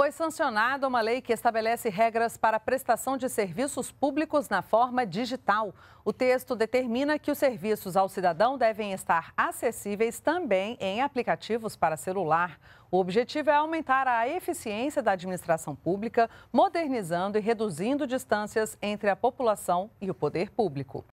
Foi sancionada uma lei que estabelece regras para a prestação de serviços públicos na forma digital. O texto determina que os serviços ao cidadão devem estar acessíveis também em aplicativos para celular. O objetivo é aumentar a eficiência da administração pública, modernizando e reduzindo distâncias entre a população e o poder público.